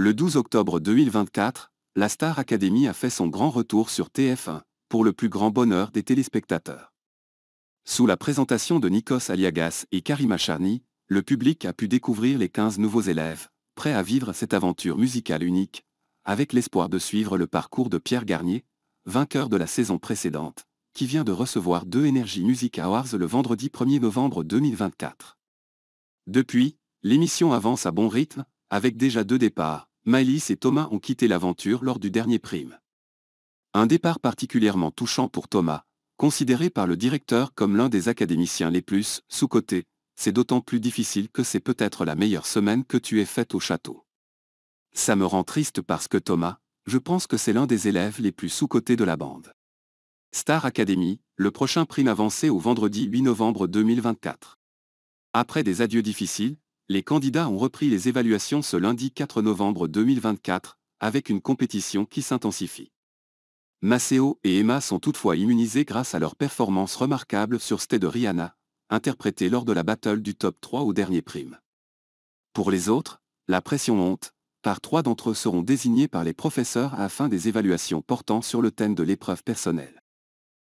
Le 12 octobre 2024, la Star Academy a fait son grand retour sur TF1, pour le plus grand bonheur des téléspectateurs. Sous la présentation de Nikos Aliagas et Karima Charny, le public a pu découvrir les 15 nouveaux élèves, prêts à vivre cette aventure musicale unique, avec l'espoir de suivre le parcours de Pierre Garnier, vainqueur de la saison précédente, qui vient de recevoir deux Energy Music Awards le vendredi 1er novembre 2024. Depuis, l'émission avance à bon rythme, avec déjà deux départs, Malice et Thomas ont quitté l'aventure lors du dernier prime. Un départ particulièrement touchant pour Thomas, considéré par le directeur comme l'un des académiciens les plus sous-cotés, c'est d'autant plus difficile que c'est peut-être la meilleure semaine que tu aies faite au château. Ça me rend triste parce que Thomas, je pense que c'est l'un des élèves les plus sous-cotés de la bande. Star Academy, le prochain prime avancé au vendredi 8 novembre 2024. Après des adieux difficiles, les candidats ont repris les évaluations ce lundi 4 novembre 2024, avec une compétition qui s'intensifie. Maceo et Emma sont toutefois immunisés grâce à leur performance remarquable sur Stay de Rihanna, interprétée lors de la battle du top 3 au dernier prime. Pour les autres, la pression honte, par trois d'entre eux seront désignés par les professeurs afin des évaluations portant sur le thème de l'épreuve personnelle.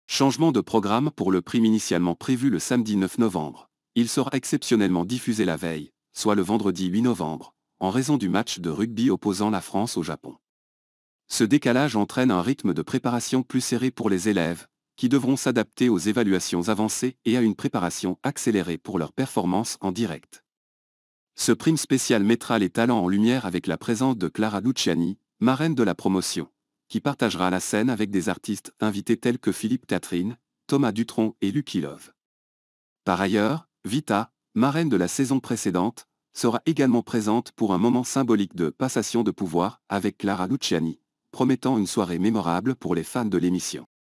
Changement de programme pour le prime initialement prévu le samedi 9 novembre. Il sera exceptionnellement diffusé la veille, soit le vendredi 8 novembre, en raison du match de rugby opposant la France au Japon. Ce décalage entraîne un rythme de préparation plus serré pour les élèves, qui devront s'adapter aux évaluations avancées et à une préparation accélérée pour leurs performances en direct. Ce prime spécial mettra les talents en lumière avec la présence de Clara Luciani, marraine de la promotion, qui partagera la scène avec des artistes invités tels que Philippe Catherine, Thomas Dutronc et Lucky Love. Par ailleurs, Vita, marraine de la saison précédente, sera également présente pour un moment symbolique de passation de pouvoir avec Clara Luciani, promettant une soirée mémorable pour les fans de l'émission.